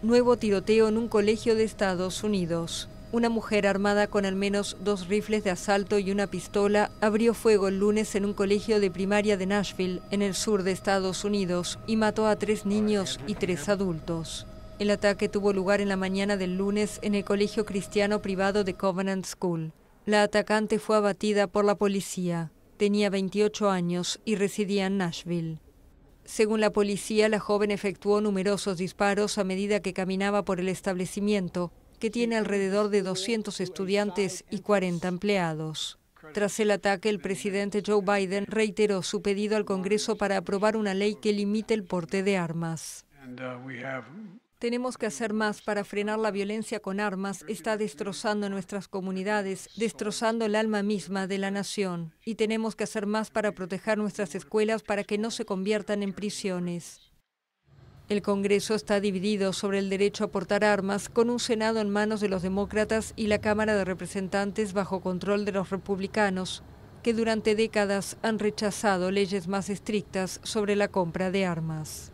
Nuevo tiroteo en un colegio de Estados Unidos. Una mujer armada con al menos dos rifles de asalto y una pistola abrió fuego el lunes en un colegio de primaria de Nashville, en el sur de Estados Unidos, y mató a tres niños y tres adultos. El ataque tuvo lugar en la mañana del lunes en el colegio cristiano privado de Covenant School. La atacante fue abatida por la policía. Tenía 28 años y residía en Nashville. Según la policía, la joven efectuó numerosos disparos a medida que caminaba por el establecimiento, que tiene alrededor de 200 estudiantes y 40 empleados. Tras el ataque, el presidente Joe Biden reiteró su pedido al Congreso para aprobar una ley que limite el porte de armas. Uh, tenemos que hacer más para frenar la violencia con armas. Está destrozando nuestras comunidades, destrozando el alma misma de la nación. Y tenemos que hacer más para proteger nuestras escuelas para que no se conviertan en prisiones. El Congreso está dividido sobre el derecho a portar armas, con un Senado en manos de los demócratas y la Cámara de Representantes bajo control de los republicanos, que durante décadas han rechazado leyes más estrictas sobre la compra de armas.